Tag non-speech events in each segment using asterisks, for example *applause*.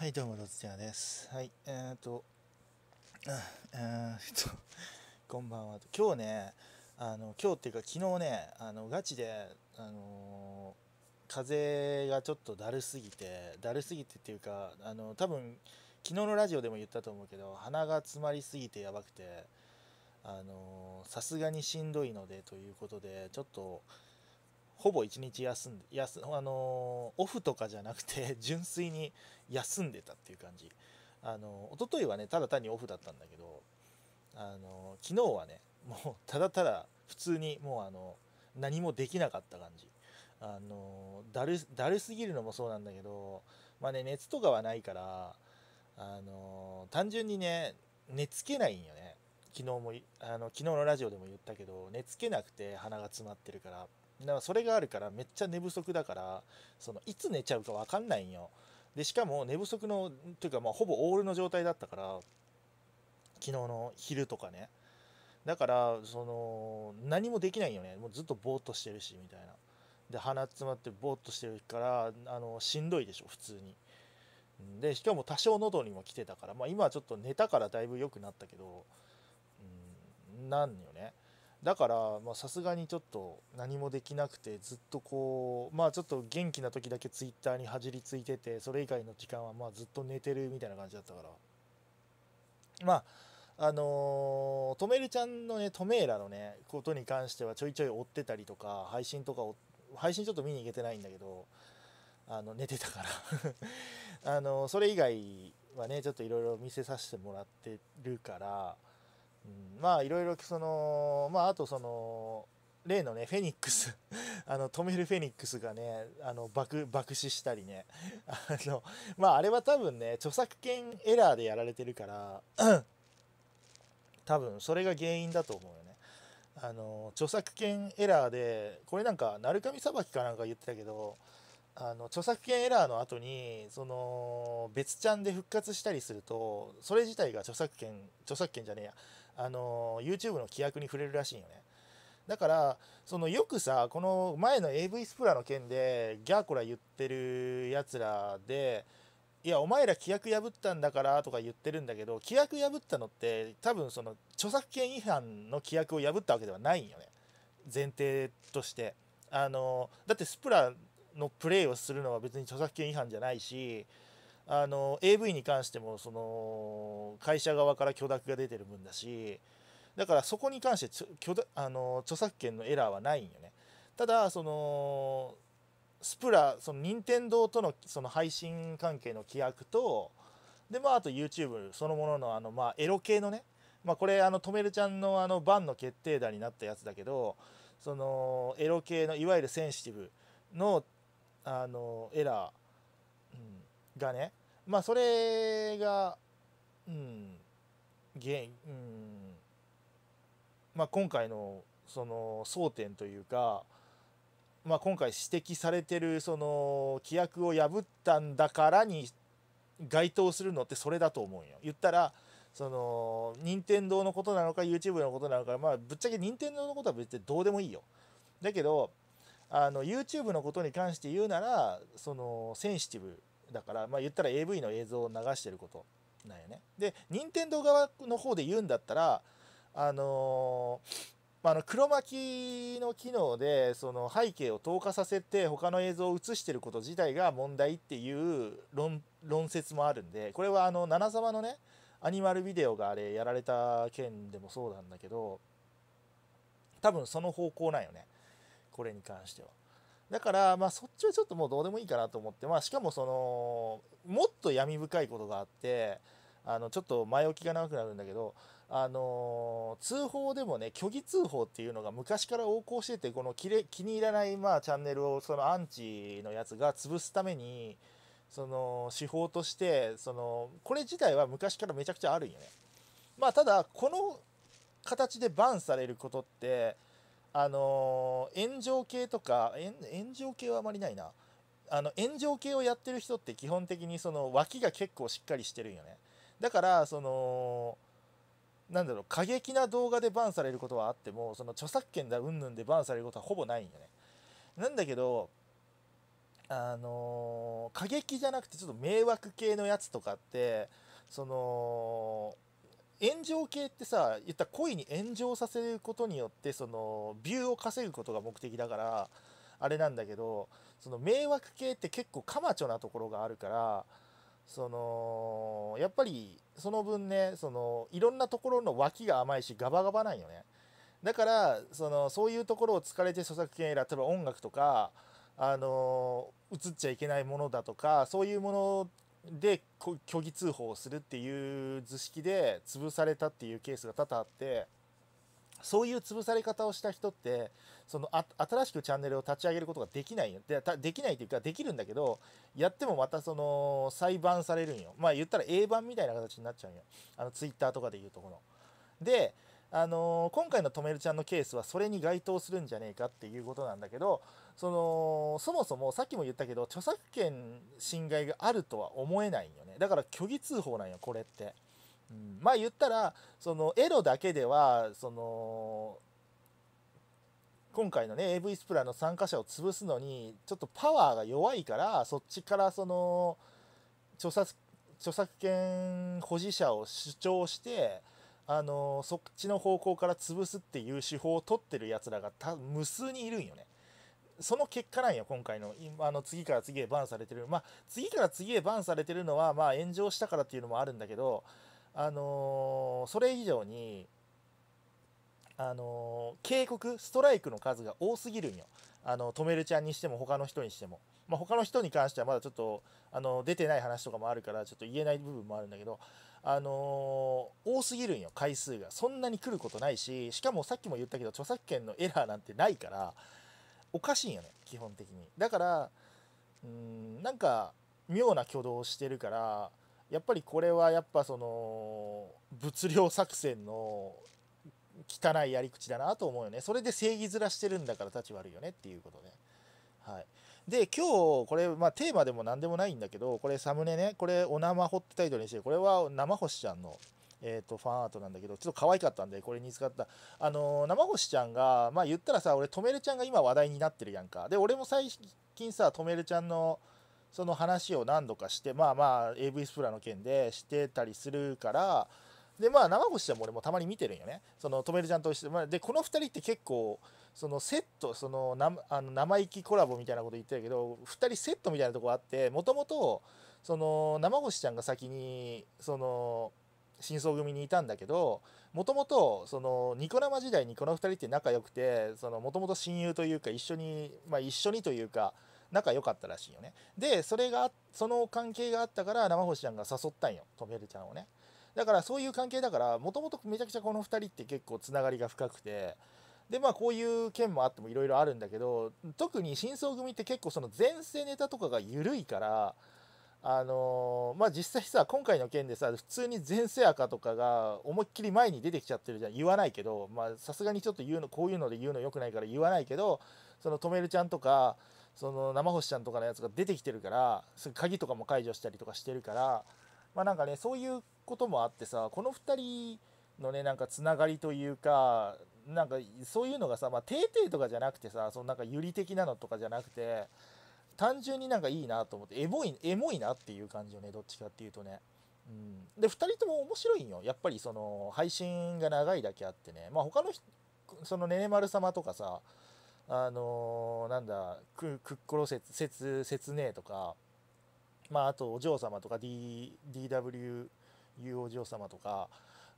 はい、どうも、どつやです。はい、えー、と、えー、っと、*laughs* こんばんは。今日ね、あの、今日っていうか、昨日ね、あの、ガチで、あのー、風がちょっとだるすぎて、だるすぎてっていうか、あの、多分、昨日のラジオでも言ったと思うけど、鼻が詰まりすぎてやばくて、あのさすがにしんどいのでということで、ちょっと、ほぼ1日休んで休、あのー、オフとかじゃなくて *laughs* 純粋に休んでたっていう感じ、あのー、一昨日はねただ単にオフだったんだけど、あのー、昨日はねもうただただ普通にもう、あのー、何もできなかった感じ、あのだるだるすぎるのもそうなんだけど、まあね、熱とかはないから、あの単純にね寝つけないんよね昨日もあの昨日のラジオでも言ったけど寝つけなくて鼻が詰まってるから。だからそれがあるからめっちゃ寝不足だからそのいつ寝ちゃうか分かんないんよでしかも寝不足のというかまあほぼオールの状態だったから昨日の昼とかねだからその何もできないよねもうずっとぼーっとしてるしみたいなで鼻詰まってぼーっとしてるからあのしんどいでしょ普通にでしかも多少喉にも来てたからまあ今はちょっと寝たからだいぶ良くなったけどうんなんよねだからさすがにちょっと何もできなくてずっとこうまあちょっと元気な時だけツイッターに恥じりついててそれ以外の時間はまあずっと寝てるみたいな感じだったからまああのー、トメルちゃんのねトメーラのねことに関してはちょいちょい追ってたりとか配信とか配信ちょっと見に行けてないんだけどあの寝てたから *laughs* あのー、それ以外はねちょっといろいろ見せさせてもらってるからまあいろいろそのまああとその例のねフェニックス *laughs* あの止めるフェニックスがねあの爆爆死したりね *laughs* あのまああれは多分ね著作権エラーでやられてるから *clears throat* 多分それが原因だと思うよねあの著作権エラーでこれなんか鳴神裁きかなんか言ってたけどあの著作権エラーの後にその別チャンで復活したりするとそれ自体が著作権著作権じゃねえやあの YouTube の規約に触れるらしいよねだからそのよくさこの前の AV スプラの件でギャーコラ言ってるやつらでいやお前ら規約破ったんだからとか言ってるんだけど規約破ったのって多分その著作権違反の規約を破ったわけではないんよね前提としてあのだってスプラのプレイをするのは別に著作権違反じゃないしあの AV に関してもその会社側から許諾が出てる分だしだからそこに関して許あの著作権のエラーはないんよねただそのスプラその任天堂とのその配信関係の規約とでまああと YouTube そのもののあのまあエロ系のねまあこれあのとめるちゃんのあのバンの決定打になったやつだけどそのエロ系のいわゆるセンシティブのあのエラー、うん、がねまあそれが、うん、原因、うん、まあ今回のその争点というか、まあ今回指摘されてるその規約を破ったんだからに該当するのってそれだと思うよ。言ったら、その任天堂のことなのか YouTube のことなのかまあぶっちゃけ任天堂のことは別にどうでもいいよだけどあの YouTube のことに関して言うならそのセンシティブだから、まあ、言ったら AV の映像を流してることなんよね。で任天堂側の方で言うんだったらあのー、まあ、の黒巻きの機能でその背景を透過させて他の映像を映してること自体が問題っていう論説もあるんでこれはあの七様のねアニマルビデオがあれやられた件でもそうなんだけど多分その方向なんよねこれに関しては。だから、まあ、そっちはちょっともうどうでもいいかなと思って、まあ、しかもそのもっと闇深いことがあってあのちょっと前置きが長くなるんだけど、あのー、通報でもね虚偽通報っていうのが昔から横行しててこの気れ気に入らない、まあ、チャンネルをそのアンチのやつが潰すためにその手法としてそのこれ自体は昔からめちゃくちゃあるんよね。まあ、ただこの形でバンされることってあのー、炎上系とか炎上系はあまりないなあの炎上系をやってる人って基本的にその脇が結構しっかりしてるんよねだからそのなんだろう過激な動画でバンされることはあってもその著作権だうんぬんでバンされることはほぼないんよねなんだけどあのー、過激じゃなくてちょっと迷惑系のやつとかってその炎上系ってさ言ったら恋に炎上させることによってそのビューを稼ぐことが目的だからあれなんだけどその迷惑系って結構かまちょなところがあるからそのやっぱりその分ねそのいろんなところの脇が甘いしガバガバなんよねだからそのそういうところを疲れて著作権選例えば音楽とかあの映っちゃいけないものだとかそういうもので虚偽通報をするっていう図式で潰されたっていうケースが多々あってそういう潰され方をした人ってその新しくチャンネルを立ち上げることができないでできないというかできるんだけどやってもまたその裁判されるんよまあ言ったら A 版みたいな形になっちゃうんよあのツイッターとかで言うとこの。であのー、今回のとめるちゃんのケースはそれに該当するんじゃねえかっていうことなんだけどそのそもそもさっきも言ったけど著作権侵害があるとは思えないんよねだから虚偽通報なんよこれって、うん、まあ言ったらそのエロだけではその今回のね AV スプラの参加者を潰すのにちょっとパワーが弱いからそっちからその著作著作権保持者を主張してあのそっちの方向から潰すっていう手法を取ってるやつらがた無数にいるんよね。その結果なんよ、今回の。あの次から次へバンされてる。まあ、次から次へバンされてるのは、まあ、炎上したからっていうのもあるんだけど、あのー、それ以上に、あのー、警告、ストライクの数が多すぎるんよ。あの、止めるちゃんにしても、他の人にしても。まあ、他の人に関してはまだちょっとあの出てない話とかもあるからちょっと言えない部分もあるんだけど、あのー、多すぎるんよ回数がそんなに来ることないししかもさっきも言ったけど著作権のエラーなんてないからおかしいんよね基本的にだからうんなんか妙な挙動をしてるからやっぱりこれはやっぱその物量作戦の汚いやり口だなと思うよねそれで正義面してるんだから立ち悪いよねっていうことねはいで今日これ、まあ、テーマでも何でもないんだけどこれサムネねこれ「お生ほ」ってタイトルにしてこれは生星ちゃんの、えー、とファンアートなんだけどちょっと可愛かったんでこれに使ったあのー、生星ちゃんがまあ言ったらさ俺とめるちゃんが今話題になってるやんかで俺も最近さとめるちゃんのその話を何度かしてまあまあ AV スプラの件でしてたりするからでまあ生星ちゃんも俺もたまに見てるんよねそのとめるちゃんとして、まあ、でこの2人って結構そのセットそのなあの生意気コラボみたいなこと言ってたけど2人セットみたいなとこあってもともとその生越ちゃんが先にその真相組にいたんだけどもともとそのニコ生時代にこの2人って仲良くてもともと親友というか一緒にまあ一緒にというか仲良かったらしいよねでそれがその関係があったから生星ちゃんが誘ったんよとめるちゃんをねだからそういう関係だからもともとめちゃくちゃこの2人って結構つながりが深くてでまあこういう件もあってもいろいろあるんだけど特に真相組って結構その前世ネタとかが緩いからあのー、まあ実際さ今回の件でさ普通に前世赤とかが思いっきり前に出てきちゃってるじゃん言わないけどまあさすがにちょっと言うのこういうので言うのよくないから言わないけどそのとめるちゃんとかその生星ちゃんとかのやつが出てきてるから鍵とかも解除したりとかしてるからまあなんかねそういうこともあってさこの2人のねなんかつながりというかなんかそういうのがさ、まあ、ててとかじゃなくてさそのなんか百合的なのとかじゃなくて単純になんかいいなと思ってエモいエモいなっていう感じよねどっちかっていうとね。うん、で2人とも面白いんよやっぱりその配信が長いだけあってねまあ他のそのねねまる様とかさあのー、なんだくッっころせつせつ説明とかまああとお嬢様とか、D、DWU お嬢様とか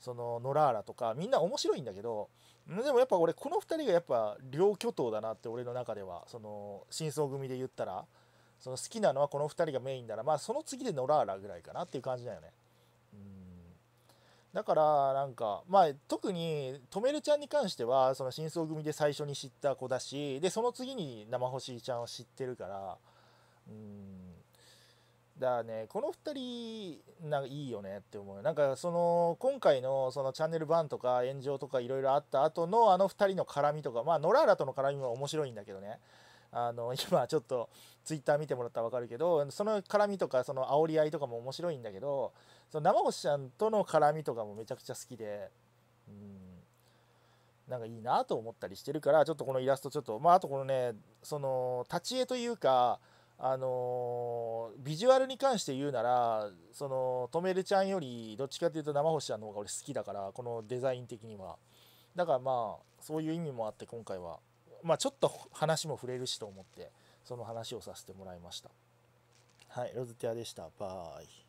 そのノラーラとかみんな面白いんだけどでもやっぱ俺この2人がやっぱ両巨頭だなって俺の中ではその真相組で言ったらその好きなのはこの2人がメインならまあその次でノラーラぐらいかなっていう感じだよね。うんだからなんかまあ特にとめるちゃんに関してはその真相組で最初に知った子だしでその次に生星ちゃんを知ってるからうんだね、この2人、なんかいいよねって思う。なんか、その、今回の、その、チャンネル版とか、炎上とか、いろいろあった後の、あの2人の絡みとか、まあ、ノラーラとの絡みも面白いんだけどね。あの、*laughs* 今、ちょっと、ツイッター見てもらったらわかるけど、その絡みとか、その、煽り合いとかも面白いんだけど、その、生星ちゃんとの絡みとかもめちゃくちゃ好きで、うん。なんかいいなと思ったりしてるから、ちょっとこのイラスト、ちょっと、まあ、あとこのね、その、立ち絵というか、あのビジュアルに関して言うならそのとめるちゃんよりどっちかっていうと生星ちゃんの方が俺好きだからこのデザイン的にはだからまあそういう意味もあって今回はまあちょっと話も触れるしと思ってその話をさせてもらいましたはいロズティアでしたバイ